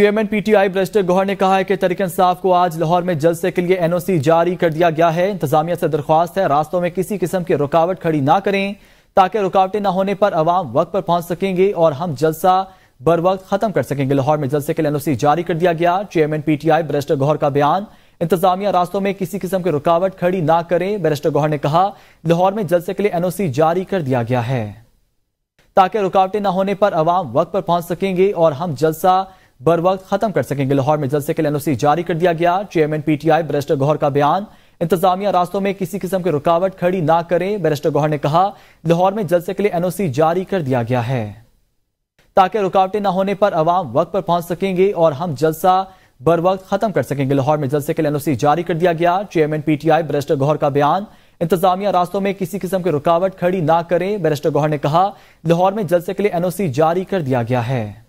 chairman PTI ब्रजटर Gauhar ने कहा है कि तरीक इंसाफ को आज लाहौर में जलसे के लिए एनओसी जारी कर दिया गया है इंतजामिया से दरख्वास्त है रास्तों में किसी किस्म की रुकावट खड़ी ना करें ताकि रुकावटें ना होने पर अवाम वक्त पर पहुंच सकेंगे और हम जलसा बर वक्त खत्म कर सकेंगे लाहौर में जलसे के लिए एनओसी जारी कर दिया गया चेयरमैन पीटीआई ब्रजटर गौहर का बयान इंतजामिया रास्तों में किसी किस्म की रुकावट खड़ी ना करें बैरिस्टर गौहर ने कहा लाहौर में जलसे के लिए एनओसी जारी कर दिया गया है ताकि रुकावटें ना होने पर अवाम वक्त पर पहुंच सकेंगे और हम जलसा बर वक्त खत्म कर सकेंगे लाहौर में जलसे के लिए एनओसी जारी कर दिया गया चेयरमैन पीटीआई बैरिस्टर गौहर का बयान इंतजामिया रास्तों में किसी किस्म की रुकावट खड़ी ना करें बैरिस्टर गौहर ने कहा लाहौर में जलसे के लिए एनओसी जारी कर दिया गया है ताकि रुकावटें ना होने पर अवाम वक्त पर पहुंच सकेंगे और हम जलसा बर वक्त खत्म कर सकेंगे लाहौर में जलसे के लिए एनओसी जारी कर दिया गया चेयरमैन पीटीआई बैरिस्टर गौहर का बयान इंतजामिया रास्तों में किसी किस्म की रुकावट खड़ी ना करें बैरिस्टर गौहर ने कहा लाहौर में जलसे के लिए एनओसी जारी कर दिया गया है